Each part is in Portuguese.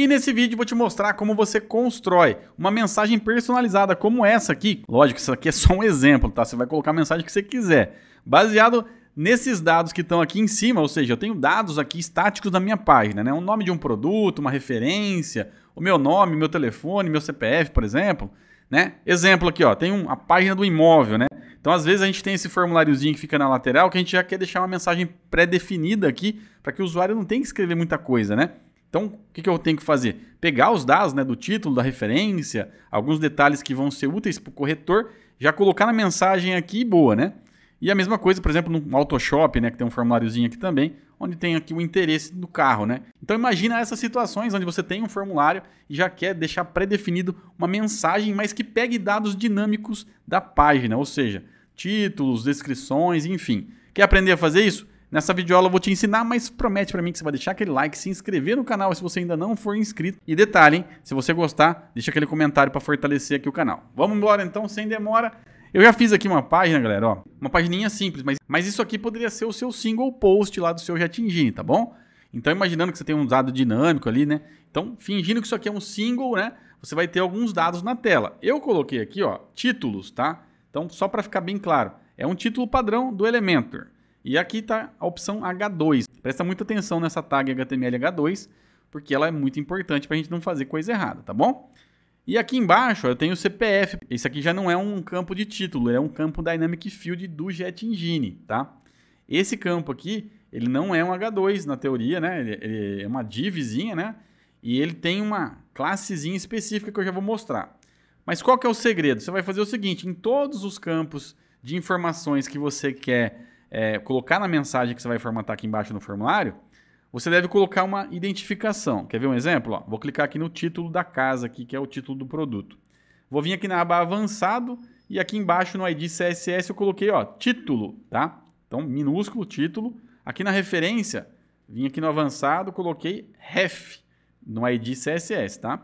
E nesse vídeo vou te mostrar como você constrói uma mensagem personalizada como essa aqui. Lógico, isso aqui é só um exemplo, tá? Você vai colocar a mensagem que você quiser, baseado nesses dados que estão aqui em cima, ou seja, eu tenho dados aqui estáticos da minha página, né? O nome de um produto, uma referência, o meu nome, meu telefone, meu CPF, por exemplo, né? Exemplo aqui, ó, tem um, a página do imóvel, né? Então, às vezes a gente tem esse formuláriozinho que fica na lateral que a gente já quer deixar uma mensagem pré-definida aqui para que o usuário não tenha que escrever muita coisa, né? Então, o que, que eu tenho que fazer? Pegar os dados né, do título, da referência, alguns detalhes que vão ser úteis para o corretor, já colocar na mensagem aqui boa, né? E a mesma coisa, por exemplo, no Autoshop, né, que tem um formuláriozinho aqui também, onde tem aqui o interesse do carro, né? Então imagina essas situações onde você tem um formulário e já quer deixar pré-definido uma mensagem, mas que pegue dados dinâmicos da página, ou seja, títulos, descrições, enfim. Quer aprender a fazer isso? Nessa videoaula eu vou te ensinar, mas promete para mim que você vai deixar aquele like, se inscrever no canal se você ainda não for inscrito. E detalhe, hein, se você gostar, deixa aquele comentário para fortalecer aqui o canal. Vamos embora então, sem demora. Eu já fiz aqui uma página, galera, ó, uma pagininha simples, mas, mas isso aqui poderia ser o seu single post lá do seu Jetingine, tá bom? Então, imaginando que você tem um dado dinâmico ali, né? Então, fingindo que isso aqui é um single, né? Você vai ter alguns dados na tela. Eu coloquei aqui, ó, títulos, tá? Então, só para ficar bem claro, é um título padrão do Elementor. E aqui está a opção H2. Presta muita atenção nessa tag HTML H2, porque ela é muito importante para a gente não fazer coisa errada, tá bom? E aqui embaixo ó, eu tenho o CPF. Esse aqui já não é um campo de título, é um campo Dynamic Field do Jet Engine, tá? Esse campo aqui, ele não é um H2 na teoria, né? Ele, ele é uma divzinha, né? E ele tem uma classezinha específica que eu já vou mostrar. Mas qual que é o segredo? Você vai fazer o seguinte, em todos os campos de informações que você quer é, colocar na mensagem que você vai formatar aqui embaixo no formulário, você deve colocar uma identificação. Quer ver um exemplo? Ó, vou clicar aqui no título da casa, aqui, que é o título do produto. Vou vir aqui na aba avançado e aqui embaixo no ID CSS eu coloquei ó, título, tá? Então, minúsculo, título. Aqui na referência, vim aqui no avançado, coloquei ref no ID CSS, tá?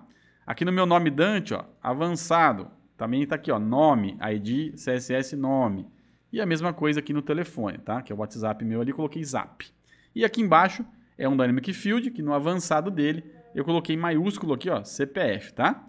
Aqui no meu nome Dante, ó, avançado, também está aqui, ó, nome, ID CSS nome. E a mesma coisa aqui no telefone, tá? Que é o WhatsApp meu ali, coloquei Zap. E aqui embaixo é um Dynamic Field, que no avançado dele eu coloquei maiúsculo aqui, ó, CPF, tá?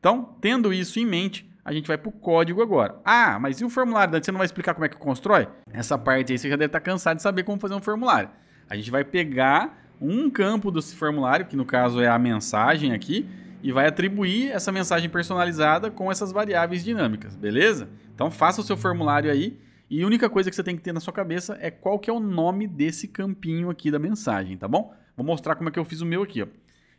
Então, tendo isso em mente, a gente vai para o código agora. Ah, mas e o formulário, Dante? Você não vai explicar como é que constrói? Essa parte aí você já deve estar tá cansado de saber como fazer um formulário. A gente vai pegar um campo desse formulário, que no caso é a mensagem aqui, e vai atribuir essa mensagem personalizada com essas variáveis dinâmicas, beleza? Então faça o seu formulário aí e a única coisa que você tem que ter na sua cabeça é qual que é o nome desse campinho aqui da mensagem, tá bom? Vou mostrar como é que eu fiz o meu aqui, ó.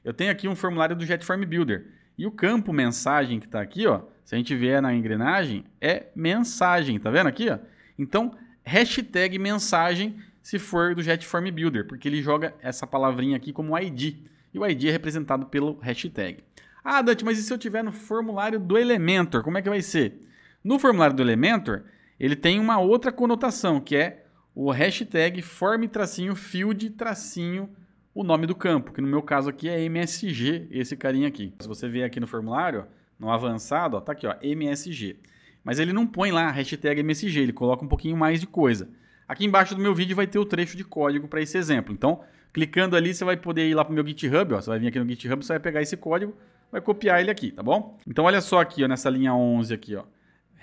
Eu tenho aqui um formulário do JetForm Builder. E o campo mensagem que está aqui, ó, se a gente vier na engrenagem, é mensagem, tá vendo aqui? Ó? Então, hashtag mensagem se for do JetForm Builder, porque ele joga essa palavrinha aqui como ID. E o ID é representado pelo hashtag. Ah, Dante, mas e se eu tiver no formulário do Elementor, como é que vai ser? No formulário do Elementor, ele tem uma outra conotação, que é o hashtag form tracinho field tracinho o nome do campo, que no meu caso aqui é MSG, esse carinha aqui. Se você ver aqui no formulário, no avançado, ó, tá aqui, ó, MSG. Mas ele não põe lá a hashtag MSG, ele coloca um pouquinho mais de coisa. Aqui embaixo do meu vídeo vai ter o trecho de código para esse exemplo. Então, clicando ali, você vai poder ir lá para o meu GitHub, ó, você vai vir aqui no GitHub, você vai pegar esse código, vai copiar ele aqui, tá bom? Então, olha só aqui, ó, nessa linha 11 aqui, ó.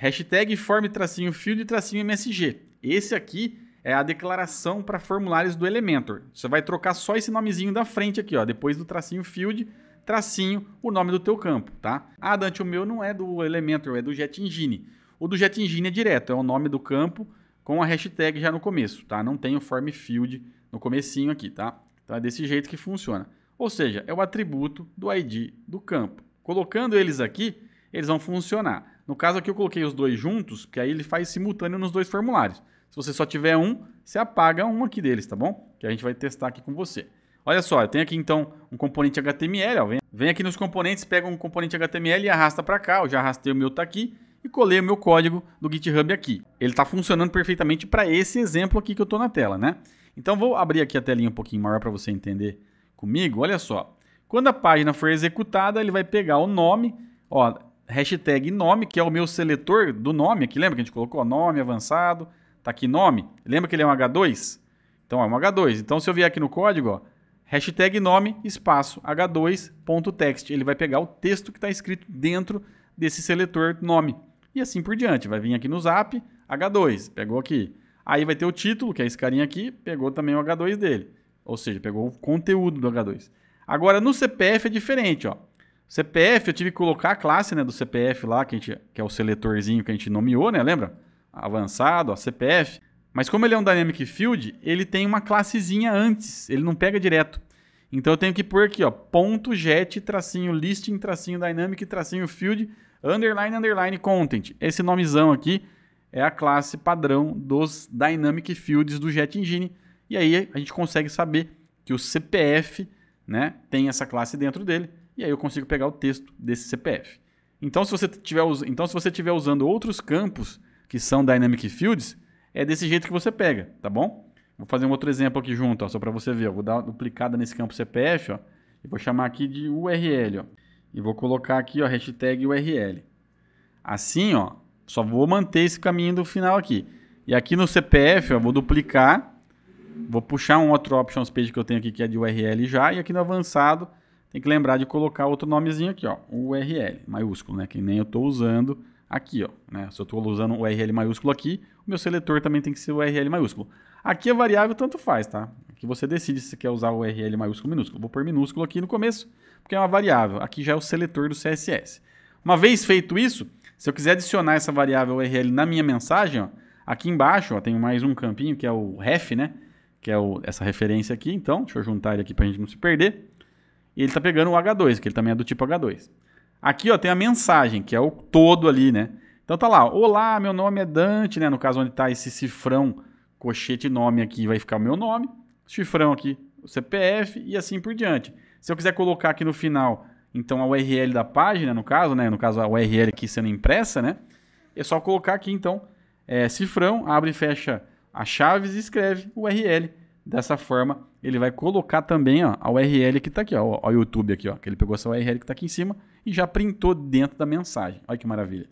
Hashtag form tracinho field tracinho MSG. Esse aqui é a declaração para formulários do Elementor. Você vai trocar só esse nomezinho da frente aqui, ó, depois do tracinho field, tracinho, o nome do teu campo, tá? Ah, Dante, o meu não é do Elementor, é do Jet Engine. O do Jet Engine é direto, é o nome do campo com a hashtag já no começo, tá? Não tem o form field no comecinho aqui, tá? Então é desse jeito que funciona. Ou seja, é o atributo do ID do campo. Colocando eles aqui, eles vão funcionar. No caso aqui eu coloquei os dois juntos, porque aí ele faz simultâneo nos dois formulários. Se você só tiver um, você apaga um aqui deles, tá bom? Que a gente vai testar aqui com você. Olha só, eu tenho aqui então um componente HTML, ó, vem, vem aqui nos componentes, pega um componente HTML e arrasta para cá, eu já arrastei o meu tá aqui e colei o meu código do GitHub aqui. Ele está funcionando perfeitamente para esse exemplo aqui que eu estou na tela, né? Então vou abrir aqui a telinha um pouquinho maior para você entender comigo. Olha só, quando a página for executada, ele vai pegar o nome, ó, hashtag nome, que é o meu seletor do nome aqui. Lembra que a gente colocou nome avançado? Tá aqui nome. Lembra que ele é um H2? Então é um H2. Então se eu vier aqui no código, ó, hashtag nome espaço h2.text, ele vai pegar o texto que está escrito dentro desse seletor nome. E assim por diante. Vai vir aqui no zap, H2, pegou aqui. Aí vai ter o título, que é esse carinha aqui, pegou também o H2 dele. Ou seja, pegou o conteúdo do H2. Agora no CPF é diferente, ó. CPF, eu tive que colocar a classe né, do CPF lá, que, a gente, que é o seletorzinho que a gente nomeou, né? Lembra? Avançado, ó, CPF. Mas como ele é um Dynamic Field, ele tem uma classezinha antes, ele não pega direto. Então eu tenho que pôr aqui, ó, ponto jet, tracinho listing, tracinho dynamic, tracinho field, underline, underline content. Esse nomezão aqui é a classe padrão dos dynamic fields do Jet Engine. E aí a gente consegue saber que o CPF, né, tem essa classe dentro dele e aí eu consigo pegar o texto desse CPF. Então, se você tiver, então, se você tiver usando outros campos que são Dynamic Fields, é desse jeito que você pega, tá bom? Vou fazer um outro exemplo aqui junto, ó, só para você ver. vou dar uma duplicada nesse campo CPF ó, e vou chamar aqui de URL. Ó, e vou colocar aqui ó, hashtag URL. Assim, ó, só vou manter esse caminho do final aqui. E aqui no CPF, ó, vou duplicar, vou puxar um outro options page que eu tenho aqui que é de URL já, e aqui no avançado tem que lembrar de colocar outro nomezinho aqui, ó, URL maiúsculo, né, que nem eu estou usando aqui, ó, né? Se eu estou usando o URL maiúsculo aqui, o meu seletor também tem que ser o URL maiúsculo. Aqui a variável tanto faz, tá? Que você decide se quer usar o URL maiúsculo ou minúsculo. Vou pôr minúsculo aqui no começo, porque é uma variável. Aqui já é o seletor do CSS. Uma vez feito isso, se eu quiser adicionar essa variável URL na minha mensagem, ó, aqui embaixo, ó, tem mais um campinho que é o ref, né? Que é o, essa referência aqui. Então, deixa eu juntar ele aqui para a gente não se perder. E ele tá pegando o H2, que ele também é do tipo H2. Aqui, ó, tem a mensagem, que é o todo ali, né? Então tá lá, olá, meu nome é Dante, né? No caso onde tá esse cifrão, cochete nome aqui, vai ficar o meu nome. Cifrão aqui, o CPF e assim por diante. Se eu quiser colocar aqui no final, então a URL da página, no caso, né? No caso a URL aqui sendo impressa, né? É só colocar aqui, então, é, cifrão, abre e fecha as chaves e escreve URL Dessa forma, ele vai colocar também ó, a URL que está aqui, ó, o YouTube aqui, ó, que ele pegou essa URL que está aqui em cima e já printou dentro da mensagem. Olha que maravilha.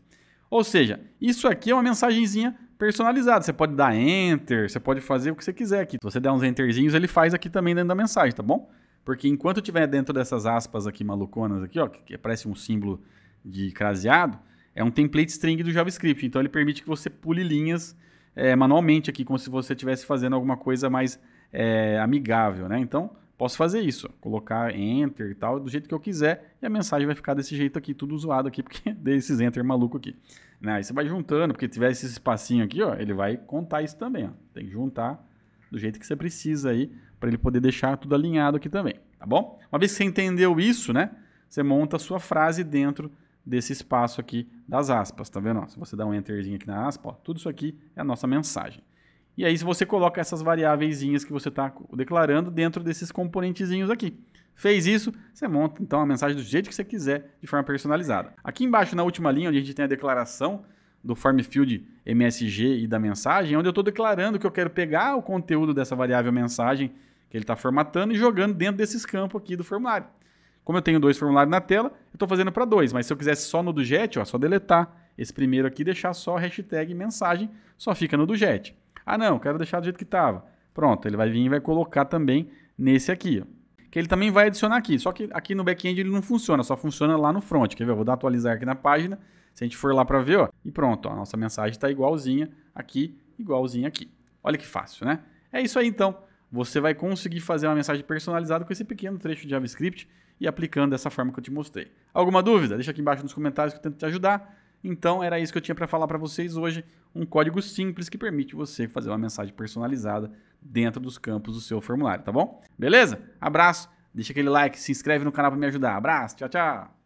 Ou seja, isso aqui é uma mensagenzinha personalizada. Você pode dar enter, você pode fazer o que você quiser aqui. Se você der uns enterzinhos, ele faz aqui também dentro da mensagem, tá bom? Porque enquanto tiver dentro dessas aspas aqui maluconas aqui, ó, que parece um símbolo de craseado, é um template string do JavaScript. Então ele permite que você pule linhas é, manualmente aqui, como se você estivesse fazendo alguma coisa mais é, amigável, né? Então, posso fazer isso, colocar enter e tal, do jeito que eu quiser, e a mensagem vai ficar desse jeito aqui, tudo zoado aqui, porque desses enter maluco aqui. Né? Aí você vai juntando, porque tiver esse espacinho aqui, ó, ele vai contar isso também, ó. Tem que juntar do jeito que você precisa aí, para ele poder deixar tudo alinhado aqui também, tá bom? Uma vez que você entendeu isso, né? Você monta a sua frase dentro desse espaço aqui das aspas, tá vendo? Ó, se você dá um enterzinho aqui na aspa, ó, tudo isso aqui é a nossa mensagem. E aí você coloca essas variáveis que você está declarando dentro desses componentezinhos aqui. Fez isso, você monta então a mensagem do jeito que você quiser, de forma personalizada. Aqui embaixo, na última linha, onde a gente tem a declaração do form field MSG e da mensagem, é onde eu estou declarando que eu quero pegar o conteúdo dessa variável mensagem que ele está formatando e jogando dentro desses campos aqui do formulário. Como eu tenho dois formulários na tela, eu estou fazendo para dois, mas se eu quisesse só no do JET, ó, só deletar esse primeiro aqui deixar só hashtag mensagem, só fica no do JET. Ah, não, quero deixar do jeito que estava. Pronto, ele vai vir e vai colocar também nesse aqui. Ó, que ele também vai adicionar aqui. Só que aqui no back-end ele não funciona, só funciona lá no front. Quer ver? Eu vou dar atualizar aqui na página. Se a gente for lá para ver, ó, e pronto, ó, a nossa mensagem está igualzinha aqui, igualzinha aqui. Olha que fácil, né? É isso aí então. Você vai conseguir fazer uma mensagem personalizada com esse pequeno trecho de JavaScript e aplicando dessa forma que eu te mostrei. Alguma dúvida? Deixa aqui embaixo nos comentários que eu tento te ajudar. Então era isso que eu tinha para falar para vocês hoje, um código simples que permite você fazer uma mensagem personalizada dentro dos campos do seu formulário, tá bom? Beleza? Abraço, deixa aquele like, se inscreve no canal para me ajudar. Abraço, tchau, tchau.